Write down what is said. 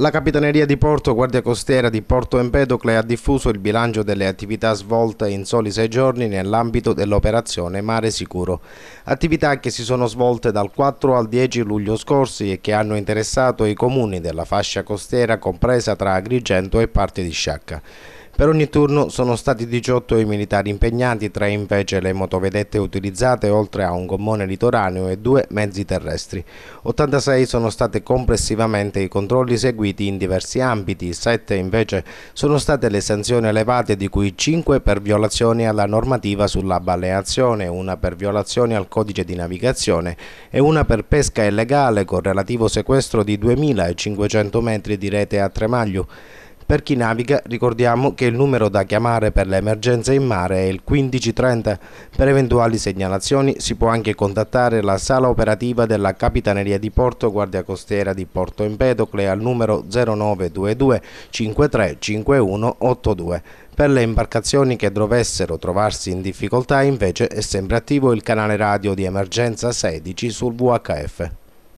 La Capitaneria di Porto Guardia Costiera di Porto Empedocle ha diffuso il bilancio delle attività svolte in soli sei giorni nell'ambito dell'operazione Mare Sicuro. Attività che si sono svolte dal 4 al 10 luglio scorsi e che hanno interessato i comuni della fascia costiera compresa tra Agrigento e parte di Sciacca. Per ogni turno sono stati 18 i militari impegnati, 3 invece le motovedette utilizzate, oltre a un gommone litoraneo e due mezzi terrestri. 86 sono state complessivamente i controlli eseguiti in diversi ambiti, 7 invece sono state le sanzioni elevate di cui 5 per violazioni alla normativa sulla balneazione, una per violazioni al codice di navigazione e una per pesca illegale con relativo sequestro di 2.500 metri di rete a Tremaglio. Per chi naviga ricordiamo che il numero da chiamare per le emergenze in mare è il 1530. Per eventuali segnalazioni si può anche contattare la sala operativa della Capitaneria di Porto Guardia Costiera di Porto Empedocle al numero 0922 535182. Per le imbarcazioni che dovessero trovarsi in difficoltà invece è sempre attivo il canale radio di emergenza 16 sul VHF.